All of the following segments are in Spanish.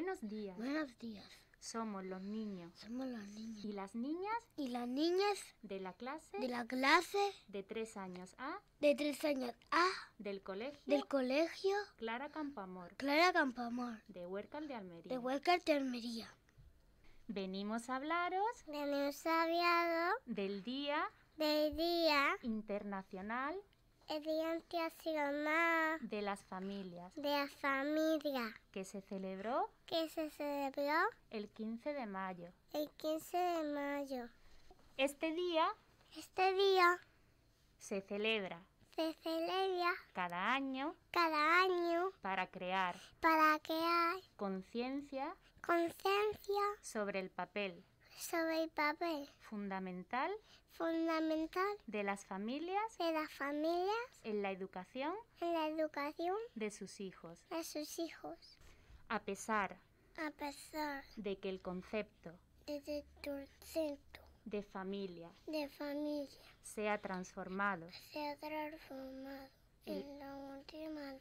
Buenos días. Buenos días. Somos los niños. Somos los niños. ¿Y las niñas? Y las niñas. De la clase. De la clase. De tres años A. De tres años A. Del colegio. Del colegio. Clara Campamor. Clara Campamor. De Huércal de Almería. De Huércal de Almería. Venimos a hablaros. Venimos a Del día. Del día. Internacional el Día de las Familias. De la familia. Que se celebró. Que se celebró. El 15 de mayo. El 15 de mayo. Este día. Este día. Se celebra. Se celebra. Cada año. Cada año. Para crear. Para crear. Conciencia. Conciencia. Sobre el papel sobre el papel fundamental, fundamental de las familias, de las familias en la educación, en la educación de sus hijos, de sus hijos. A pesar, a pesar de que el concepto, de concepto de familia, de familia se ha transformado, se ha transformado en, la última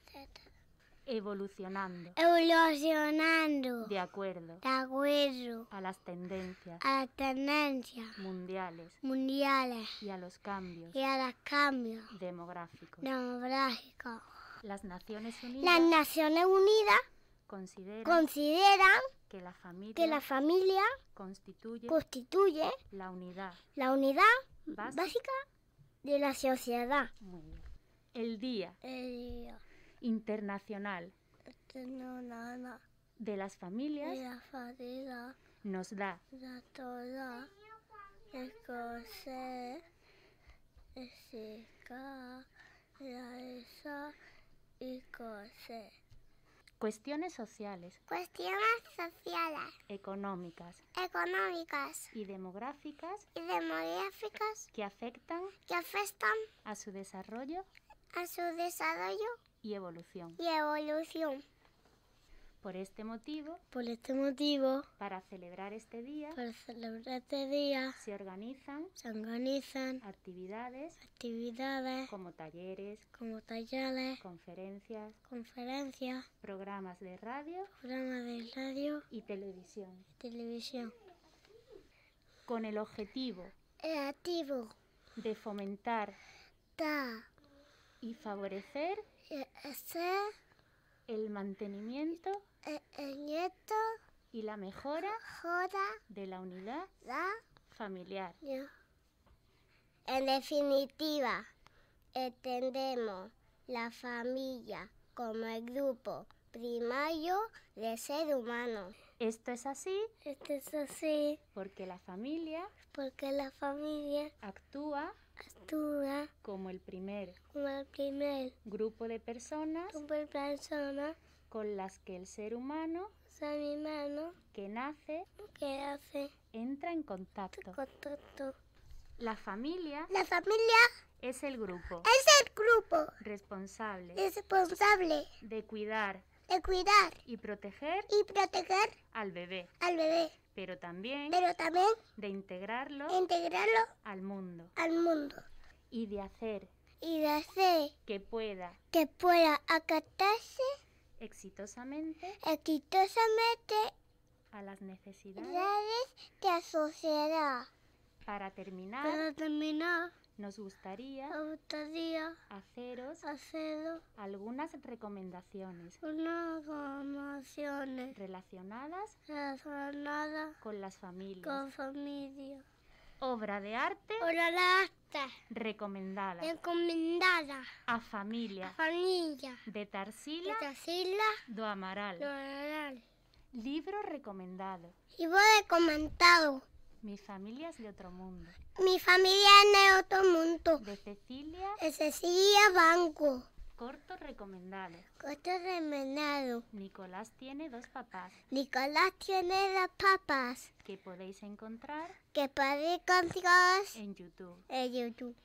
Evolucionando. Evolucionando. De acuerdo. De acuerdo. A las tendencias. A las tendencias. Mundiales. Mundiales. Y a los cambios. Y a los cambios. Demográficos. Demográficos. Las Naciones Unidas. Las Naciones Unidas. Consideran, consideran que la familia, que la familia constituye, constituye la unidad, la unidad básica, básica de la sociedad. Muy bien. El día. El día internacional de las familias nos da Cuestiones sociales. sociales. Económicas. Económicas. Y demográficas. Que afectan. A su desarrollo a su desarrollo y evolución. Y evolución. Por este motivo, por este motivo, para celebrar este día, para celebrar este día, se organizan, se organizan actividades, actividades como talleres, como talleres, conferencias, conferencias, programas de radio, programas de radio y televisión, televisión, con el objetivo, el activo de fomentar, da y favorecer eh, el mantenimiento e, y la mejora de la unidad familiar. En definitiva, entendemos la familia como el grupo primario de ser humano. Esto es así. Esto es así. Porque la familia. Porque la familia. Actúa. Actúa. Como el primer. Como el primer. Grupo de personas. Grupo de personas. Con las que el ser humano. Ser humano. Que nace. Que hace. Entra en contacto. contacto. La familia. La familia. Es el grupo. Es el grupo. Responsable. Responsable. De cuidar de cuidar y proteger y proteger al bebé, al bebé, pero también pero también de integrarlo, integrarlo al mundo, al mundo y de hacer y de hacer que pueda que pueda acatarse exitosamente exitosamente a las necesidades de la sociedad. Para terminar, para terminar, nos gustaría, gustaría haceros, haceros algunas recomendaciones, unas recomendaciones relacionadas, relacionadas con las familias. Con familia. Obra de arte. Obra de arte. Recomendada. Recomendada. A familia. familia. De Tarsila. De Tarsila. Do Amaral. Do Amaral. Libro recomendado. Libro recomendado. Mi familia es de otro mundo. Mi familia es de otro mundo. De Cecilia. De Cecilia Banco. Corto recomendado. Corto recomendado. Nicolás tiene dos papás. Nicolás tiene dos papás. Que podéis encontrar. Que podéis encontrar. En YouTube. En YouTube.